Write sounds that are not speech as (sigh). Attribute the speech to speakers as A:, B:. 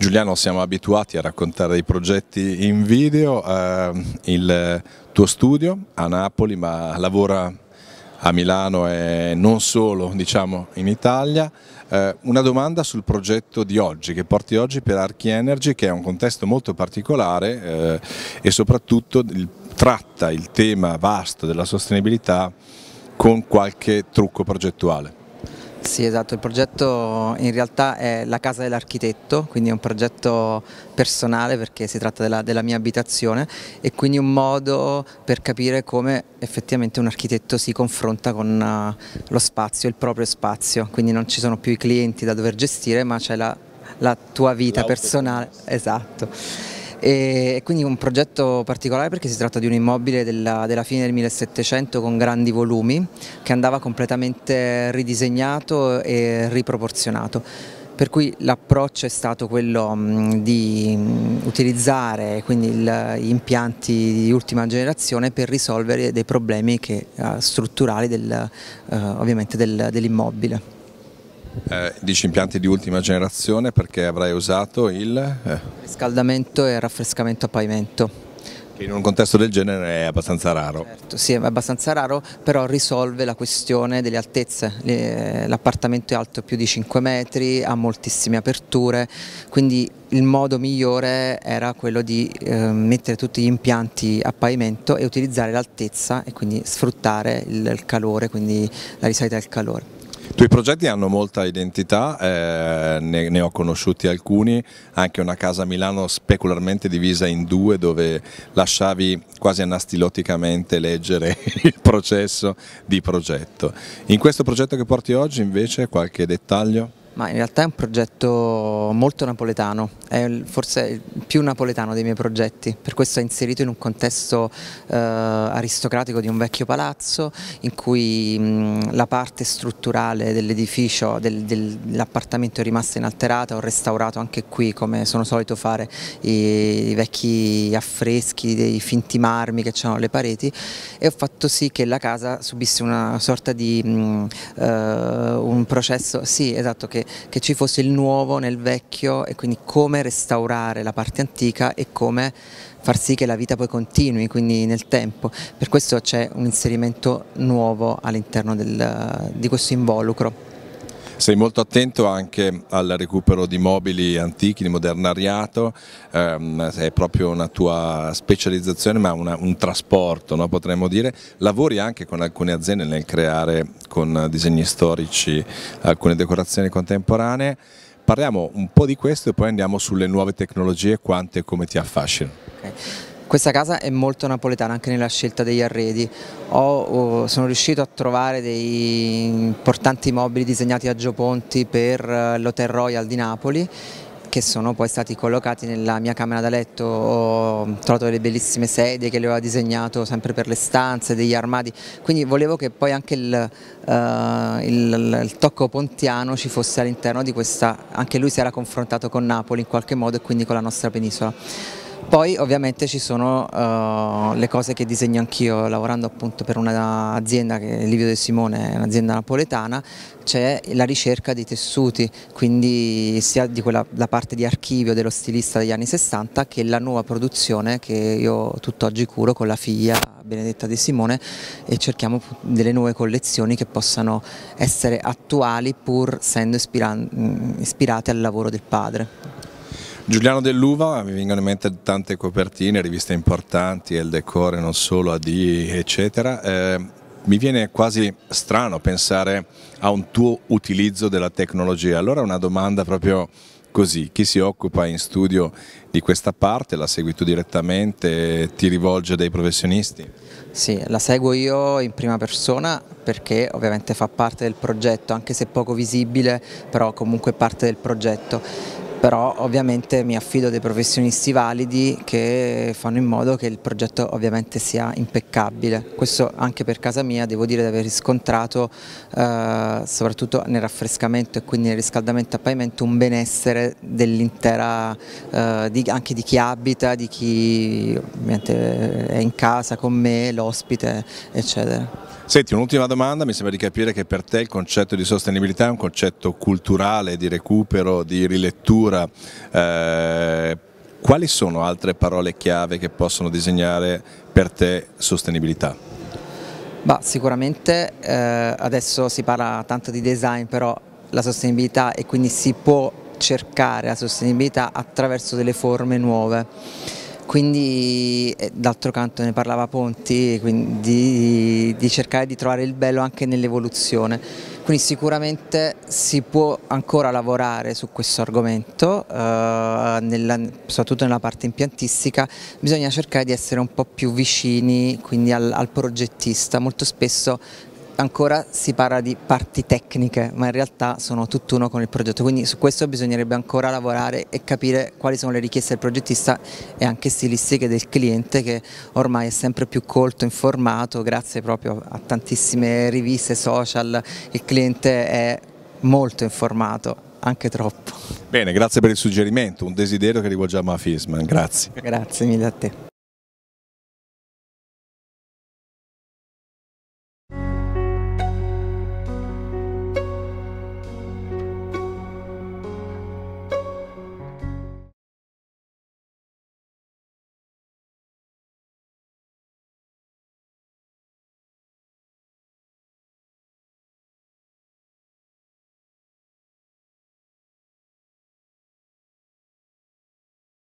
A: Giuliano siamo abituati a raccontare dei progetti in video, eh, il tuo studio a Napoli ma lavora a Milano e non solo diciamo in Italia. Eh, una domanda sul progetto di oggi che porti oggi per Archi Energy che è un contesto molto particolare eh, e soprattutto il, tratta il tema vasto della sostenibilità con qualche trucco progettuale.
B: Sì, esatto, il progetto in realtà è la casa dell'architetto, quindi è un progetto personale perché si tratta della, della, mia abitazione e quindi un modo per capire come effettivamente un architetto si confronta con eh, lo spazio, il proprio spazio, quindi non ci sono più i clienti da dover gestire ma c'è la, la tua vita personale. Esatto e quindi un progetto particolare perché si tratta di un immobile della, della, fine del 1700 con grandi volumi che andava completamente ridisegnato e riproporzionato. Per cui l'approccio è stato quello mm, di mm, utilizzare il, gli impianti di ultima generazione per risolvere dei problemi che, eh, strutturali del, eh, dell'immobile.
A: Eh, dici impianti di ultima generazione perché avrai usato il... Eh.
B: Riscaldamento e raffrescamento a pavimento.
A: Che in un contesto del genere è abbastanza raro. Certo,
B: sì, è abbastanza raro, però risolve la questione delle altezze. L'appartamento è alto più di 5 metri, ha moltissime aperture, quindi il modo migliore era quello di eh, mettere tutti gli impianti a pavimento e utilizzare l'altezza e quindi sfruttare il, il calore, quindi la risalita del calore.
A: I tuoi progetti hanno molta identità, eh, ne, ne, ho conosciuti alcuni, anche una casa a Milano specularmente divisa in due dove lasciavi quasi anastiloticamente leggere (laughs) il processo di progetto. In questo progetto che porti oggi invece qualche dettaglio?
B: Ma in realtà è un progetto molto napoletano, è forse il più napoletano dei miei progetti, per questo è inserito in un contesto eh, aristocratico di un vecchio palazzo in cui mh, mm, la parte strutturale dell'edificio, del, dell'appartamento è rimasta inalterata, ho restaurato anche qui come sono solito fare i, i vecchi affreschi, dei finti marmi che c'erano alle pareti e ho fatto sì che la casa subisse una sorta di mh, mm, eh, uh, un processo, sì esatto, che che, che ci fosse il nuovo nel vecchio e quindi come restaurare la parte antica e come far sì che la vita poi continui, quindi nel tempo. Per questo c'è un inserimento nuovo all'interno di questo involucro.
A: Sei molto attento anche al recupero di mobili antichi, di modernariato, ehm, è proprio una tua specializzazione ma una, un trasporto no, potremmo dire. Lavori anche con alcune aziende nel creare con disegni storici alcune decorazioni contemporanee. Parliamo un po' di questo e poi andiamo sulle nuove tecnologie, quante e come ti affascinano. Okay. Questa casa
B: è molto napoletana anche nella scelta degli arredi, Ho, oh, sono riuscito a trovare dei importanti mobili disegnati a Gioponti per eh, l'Hotel Royal di Napoli che sono poi stati collocati nella mia camera da letto, ho trovato delle bellissime sedie che le aveva disegnato sempre per le stanze, degli armadi, quindi volevo che poi anche il, uh, il, il tocco pontiano ci fosse all'interno di questa, anche lui si era confrontato con Napoli in qualche modo e quindi con la nostra penisola. Poi ovviamente ci sono uh, le cose che disegno anch'io, lavorando appunto per un'azienda che è Livio De Simone, un'azienda napoletana, c'è la ricerca dei tessuti, quindi sia di quella la parte di archivio dello stilista degli anni 60 che la nuova produzione che io tutt'oggi curo con la figlia Benedetta De Simone e cerchiamo delle nuove collezioni che possano essere attuali pur essendo mm, ispirate al lavoro del padre.
A: Giuliano Dell'Uva, mi vengono in mente tante copertine, riviste importanti, El Decore, non solo, AD, eccetera. Eh, mi viene quasi strano pensare a un tuo utilizzo della tecnologia. Allora una domanda proprio così, chi si occupa in studio di questa parte, la segui tu direttamente, ti rivolge dei professionisti? Sì,
B: la seguo io in prima persona perché ovviamente fa parte del progetto, anche se poco visibile, però comunque parte del progetto però ovviamente mi affido a dei professionisti validi che fanno in modo che il progetto ovviamente sia impeccabile. Questo anche per casa mia devo dire di aver riscontrato eh, soprattutto nel raffrescamento e quindi nel riscaldamento a pavimento un benessere dell'intera, eh, anche di chi abita, di chi ovviamente è in casa con me, l'ospite eccetera.
A: Senti, un'ultima domanda, mi sembra di capire che per te il concetto di sostenibilità è un concetto culturale, di recupero, di rilettura cultura, eh, quali sono altre parole chiave che possono disegnare per te sostenibilità?
B: Bah, sicuramente eh, adesso si parla tanto di design, però la sostenibilità e quindi si può cercare la sostenibilità attraverso delle forme nuove. Quindi eh, d'altro canto ne parlava Ponti, quindi di cercare di trovare il bello anche nell'evoluzione quindi sicuramente si può ancora lavorare su questo argomento, eh, nella, soprattutto nella parte impiantistica, bisogna cercare di essere un po' più vicini quindi al, al progettista, molto spesso ancora si parla di parti tecniche, ma in realtà sono tutt'uno con il progetto, quindi su questo bisognerebbe ancora lavorare e capire quali sono le richieste del progettista e anche stilistiche del cliente che ormai è sempre più colto, informato, grazie proprio a tantissime riviste, social, il cliente è molto informato, anche troppo.
A: Bene, grazie per il suggerimento, un desiderio che rivolgiamo a FISMAN, grazie. Grazie mille a te.